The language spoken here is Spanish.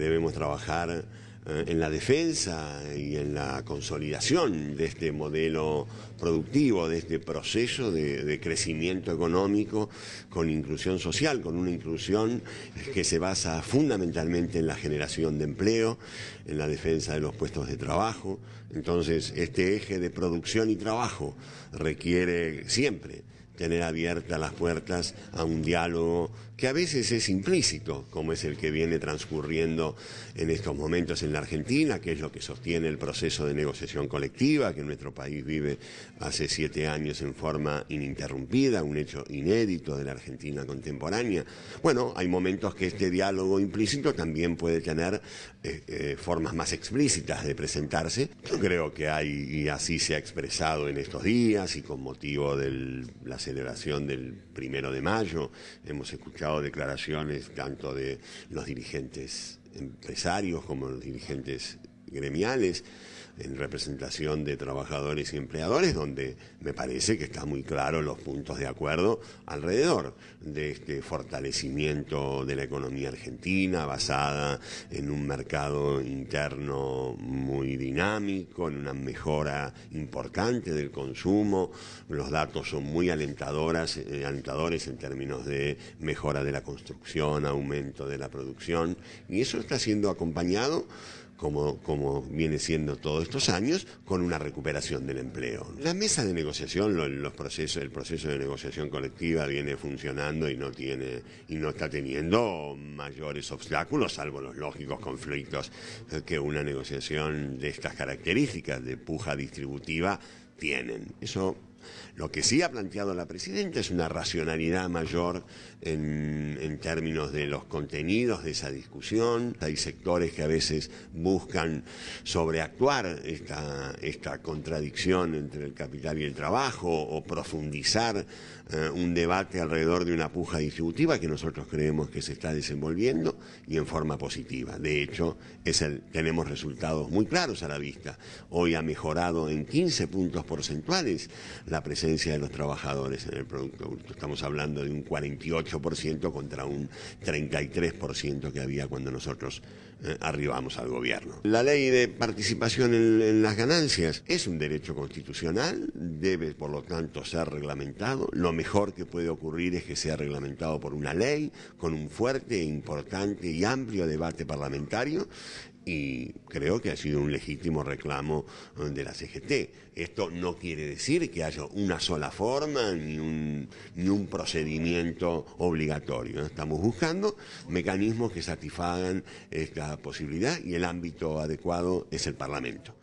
Debemos trabajar eh, en la defensa y en la consolidación de este modelo productivo, de este proceso de, crecimiento económico con inclusión social, con una inclusión que se basa fundamentalmente en la generación de empleo, en la defensa de los puestos de trabajo. Entonces, este eje de producción y trabajo requiere siempre tener abiertas las puertas a un diálogo que a veces es implícito, como es el que viene transcurriendo en estos momentos en la Argentina, que es lo que sostiene el proceso de negociación colectiva que nuestro país vive hace siete años en forma ininterrumpida, un hecho inédito de la Argentina contemporánea. Bueno, hay momentos que este diálogo implícito también puede tener eh, eh, formas más explícitas de presentarse. Yo creo que hay, y así se ha expresado en estos días y con motivo de la celebración del primero de mayo. Hemos escuchado declaraciones tanto de los dirigentes empresarios como los dirigentes gremiales en representación de trabajadores y empleadores, donde me parece que está muy claro los puntos de acuerdo alrededor de este fortalecimiento de la economía argentina basada en un mercado interno muy dinámico, en una mejora importante del consumo. Los datos son muy alentadoras, eh, alentadores en términos de mejora de la construcción, aumento de la producción, y eso está siendo acompañado como, como viene siendo todos estos años, con una recuperación del empleo. La mesa de negociación, los, procesos, el proceso de negociación colectiva viene funcionando y no tiene, y no está teniendo mayores obstáculos, salvo los lógicos conflictos que una negociación de estas características de puja distributiva tienen. Eso lo que sí ha planteado la presidenta es una racionalidad mayor en, términos de los contenidos de esa discusión. Hay sectores que a veces buscan sobreactuar esta, contradicción entre el capital y el trabajo o profundizar eh, un debate alrededor de una puja distributiva que nosotros creemos que se está desenvolviendo y en forma positiva. De hecho, tenemos resultados muy claros a la vista. Hoy ha mejorado en 15 puntos porcentuales la presencia de los trabajadores en el Producto Bruto. Estamos hablando de un 48% contra un 33% que había cuando nosotros eh, arribamos al gobierno. La ley de participación en, las ganancias es un derecho constitucional, debe por lo tanto ser reglamentado. Lo mejor que puede ocurrir es que sea reglamentado por una ley, con un fuerte, importante y amplio debate parlamentario. Y creo que ha sido un legítimo reclamo eh, de la CGT. Esto no quiere decir que haya una sola forma ni un, ni un procedimiento obligatorio. Estamos buscando mecanismos que satisfagan estas posibilidad y el ámbito adecuado es el Parlamento.